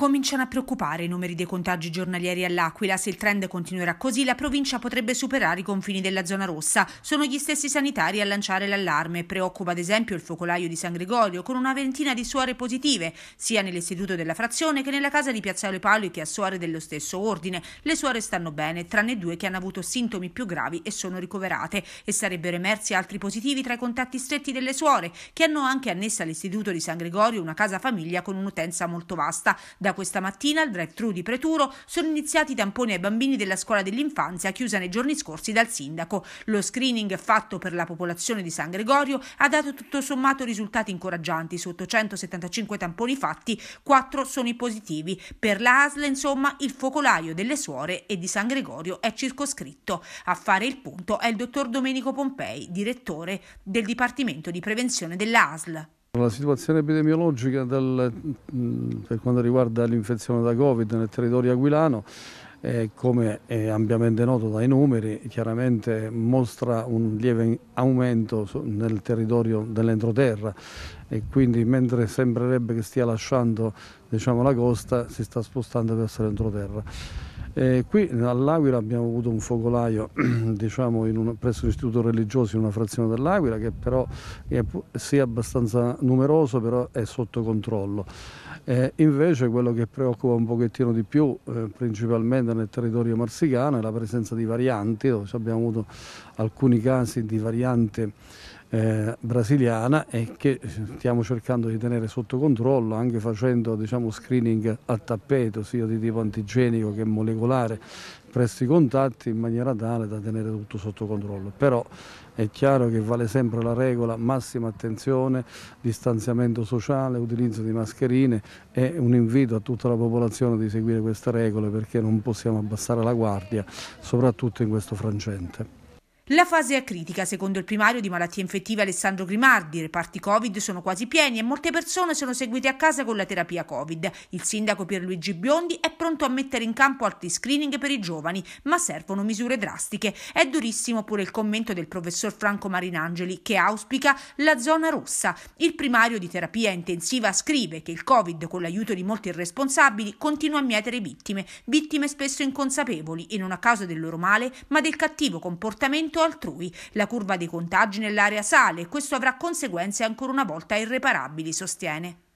Cominciano a preoccupare i numeri dei contagi giornalieri all'Aquila. Se il trend continuerà così, la provincia potrebbe superare i confini della zona rossa. Sono gli stessi sanitari a lanciare l'allarme. Preoccupa ad esempio il focolaio di San Gregorio, con una ventina di suore positive, sia nell'istituto della frazione che nella casa di Piazzale Paoli, che ha suore dello stesso ordine. Le suore stanno bene, tranne due che hanno avuto sintomi più gravi e sono ricoverate. E sarebbero emersi altri positivi tra i contatti stretti delle suore, che hanno anche annessa all'istituto di San Gregorio una casa famiglia con un'utenza molto vasta. Da da questa mattina al drive-thru di Preturo sono iniziati i tamponi ai bambini della scuola dell'infanzia chiusa nei giorni scorsi dal sindaco. Lo screening fatto per la popolazione di San Gregorio ha dato tutto sommato risultati incoraggianti. Su 875 tamponi fatti, 4 sono i positivi. Per la ASL, insomma, il focolaio delle suore e di San Gregorio è circoscritto. A fare il punto è il dottor Domenico Pompei, direttore del Dipartimento di Prevenzione della ASL. La situazione epidemiologica del, mm, per quanto riguarda l'infezione da Covid nel territorio aguilano, eh, come è ampiamente noto dai numeri, chiaramente mostra un lieve aumento nel territorio dell'entroterra e quindi mentre sembrerebbe che stia lasciando diciamo, la costa si sta spostando verso l'entroterra. E eh, qui all'Aquila abbiamo avuto un focolaio diciamo, un, presso l'istituto religioso in una frazione dell'Aquila che però è sia abbastanza numeroso però è sotto controllo. Eh, invece quello che preoccupa un pochettino di più, eh, principalmente nel territorio marsicano, è la presenza di varianti, dove abbiamo avuto alcuni casi di variante eh, brasiliana e che stiamo cercando di tenere sotto controllo anche facendo diciamo, screening al tappeto sia di tipo antigenico che molecolare presso i contatti in maniera tale da tenere tutto sotto controllo. Però è chiaro che vale sempre la regola massima attenzione, distanziamento sociale, utilizzo di mascherine e un invito a tutta la popolazione di seguire queste regole perché non possiamo abbassare la guardia, soprattutto in questo frangente. La fase è critica, secondo il primario di malattie infettive Alessandro Grimardi. I reparti Covid sono quasi pieni e molte persone sono seguite a casa con la terapia Covid. Il sindaco Pierluigi Biondi è pronto a mettere in campo altri screening per i giovani, ma servono misure drastiche. È durissimo pure il commento del professor Franco Marinangeli, che auspica la zona rossa. Il primario di terapia intensiva scrive che il Covid, con l'aiuto di molti irresponsabili, continua a mietere vittime, vittime spesso inconsapevoli e non a causa del loro male, ma del cattivo comportamento conto altrui. La curva dei contagi nell'area sale e questo avrà conseguenze ancora una volta irreparabili, sostiene.